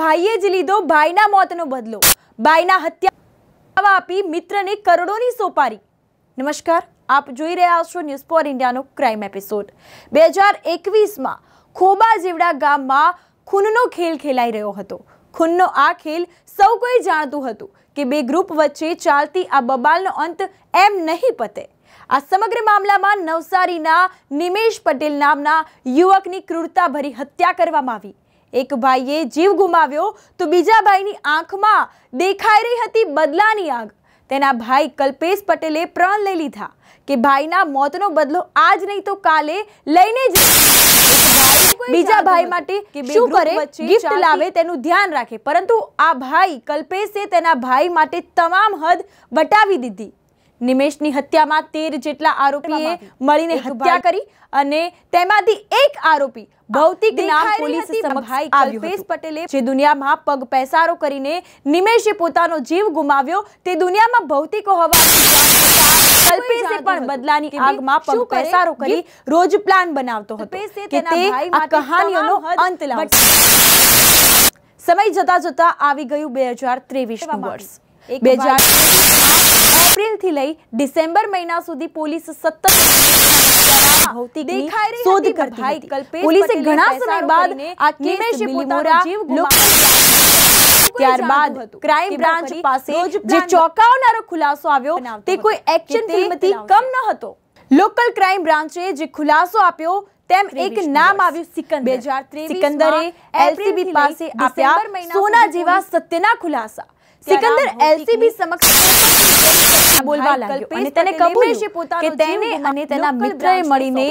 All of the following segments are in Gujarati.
ભાઈએ જ લીધો ભાઈના મોતનો બદલો ભાઈના હત્યા આપી મિત્રને કરોડોની સોપારી નમસ્કાર આપ જોઈ રહ્યા છો ન્યૂઝ ફોર ઇન્ડિયાનો ક્રાઇમ એપિસોડ બે હજાર એકવીસમાં ખોબા જીવડા ગામમાં ખૂનનો ખેલ ખેલાઈ રહ્યો હતો ખૂનનો આ ખેલ સૌ કોઈ જાણતું હતું કે બે ગ્રુપ વચ્ચે ચાલતી આ બબાલનો અંત એમ નહીં પતે આ સમગ્ર મામલામાં નવસારીના નિમેશ પટેલ નામના યુવકની ક્રૂરતાભરી હત્યા કરવામાં આવી એક ભાઈએ જીવ ગુમાવ્યો તો બીજા ભાઈની આંખમાં દેખાઈ રહી હતી બદલાની આગ તેના ભાઈ કલ્પેશ પટેલે પ્રણ લઈ લીધા કે ભાઈના મોતનો બદલો આજ નહીં તો કાલે લઈને જ બીજા ભાઈ માટે શું કરે ગિફ્ટ લાવે તેનું ધ્યાન રાખે પરંતુ આ ભાઈ કલ્પેશે તેના ભાઈ માટે તમામ હદ વટાવી દીધી નિમેશની હત્યામાં તેર જેટલા આરોપીએ મળીને હત્યા કરી અને તેમાંથી એક આરોપી ભૌતિક નામ પોલીસ સમક્ષ આવ્યો પટેલે જે દુનિયામાં પગ પેસારો કરીને નિમેશે પોતાનો જીવ ગુમાવ્યો તે દુનિયામાં ભૌતિક હોવા કલ્પેશે પણ બદલાની આગમાં પગ પેસારો કરી રોજ પ્લાન બનાવતો હતો કે તે આ કહાનીઓનો અંત લાવશે સમય જતા જતા આવી ગયું બે હજાર ત્રેવીસનું વર્ષ બે હજાર લઈ ડિસેમ્બર મહિના સુધી પોલીસ સતત ખુલાસો આવ્યો તે કોઈ એક્શન કમ ન લોકલ ક્રાઇમ બ્રાન્ચે જે ખુલાસો આપ્યો તેમ એક નામ આવ્યું સિકંદર સિકંદરે એલસીબી પાસે આપ્યા સોના જેવા સત્યના ખુલાસા સિકંદર એલસીબી સમક્ષ બોલવા લાગ્યો અને તેને કબૂલ્યું કે તેને અને તેના મિત્રએ મળીને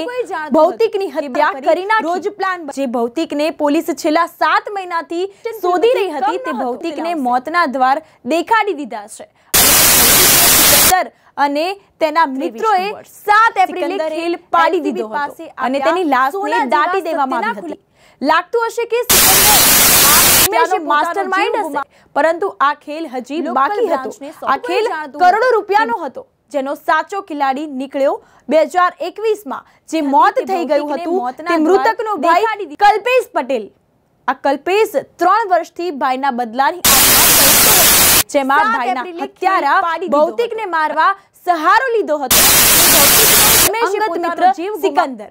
ભૌતિકની હત્યા કરી નાખી રોજ પ્લાન જે ભૌતિકને પોલીસ છેલ્લા સાત મહિનાથી શોધી રહી હતી તે ભૌતિકને મોતના દ્વાર દેખાડી દીધા છે અને તેના મિત્રોએ સાત એપ્રિલે ખેલ પાડી દીધો હતો અને તેની લાશને દાટી દેવામાં આવી હતી લાગતું હશે કે માસ્ટર હશે પરંતુ આ ખેલ હજી બાકી હતો આ ખેલ કરોડો રૂપિયાનો હતો જેનો સાચો ખિલાડી નીકળ્યો બે હજાર એકવીસમાં જે મોત થઈ ગયું હતું તે મૃતકનો ભાઈ કલ્પેશ પટેલ આ કલ્પેશ ત્રણ વર્ષથી ભાઈના બદલાની જેમાં ભાઈના હત્યારા ભૌતિકને મારવા સહારો લીધો હતો મિત્ર સિકંદર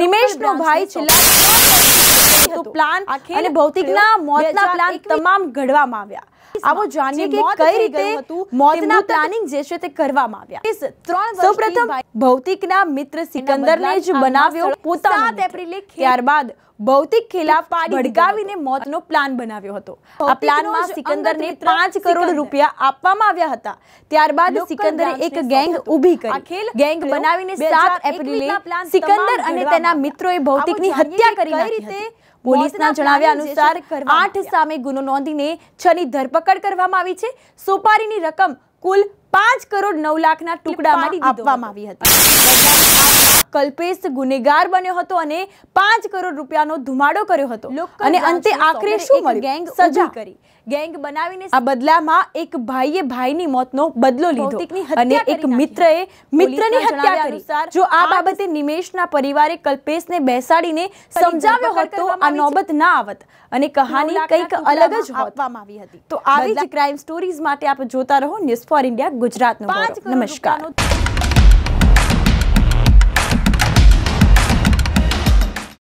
નિમેશનો ભાઈ છેલ્લા પ્લાન અને ભૌતિકના મોતના પ્લાન તમામ ઘડવામાં આવ્યા આવો જાણીએ કે કઈ રીતે મોતના પ્લાનિંગ જે છે તે કરવામાં આવ્યા ત્રણ સૌપ્રથમ ભૌતિકના મિત્ર સિકંદરને જ બનાવ્યો પોતાનો એપ્રિલે ત્યારબાદ ભૌતિક ખિલાફ ભડકાવીને મોતનો પ્લાન બનાવ્યો હતો આ પ્લાનમાં સિકંદરને પાંચ કરોડ રૂપિયા આપવામાં આવ્યા હતા ત્યારબાદ સિકંદરે એક ગેંગ ઊભી કરી ગેંગ બનાવીને સાત એપ્રિલે સિકંદર અને તેના મિત્રોએ ભૌતિકની હત્યા કરી નાખી હતી પોલીસના જણાવ્યા અનુસાર આઠ સામે ગુનો નોંધીને છ ની ધરપકડ કરવામાં આવી છે સોપારીની રકમ કુલ પાંચ કરોડ નવ લાખના ટુકડામાં આપવામાં આવી હતી કલ્પેશ ગુનેગાર બન્યો હતો અને પાંચ કરોડ રૂપિયાનો ધુમાડો કર્યો હતો અને અંતે આખરે શું મળ્યું ગેંગ સજા કરી ગેંગ બનાવીને આ બદલામાં એક ભાઈએ ભાઈની મોતનો બદલો લીધો અને એક મિત્રએ મિત્રની હત્યા કરી જો આ બાબતે નિમેશના પરિવારે કલ્પેશને બેસાડીને સમજાવ્યો હતો આ નોબત ના આવત અને કહાની કંઈક અલગ જ આપવામાં આવી હતી તો આવી જ ક્રાઇમ સ્ટોરીઝ માટે આપ જોતા રહો ન્યૂઝ ફોર ઇન્ડિયા ગુજરાતનો નમસ્કાર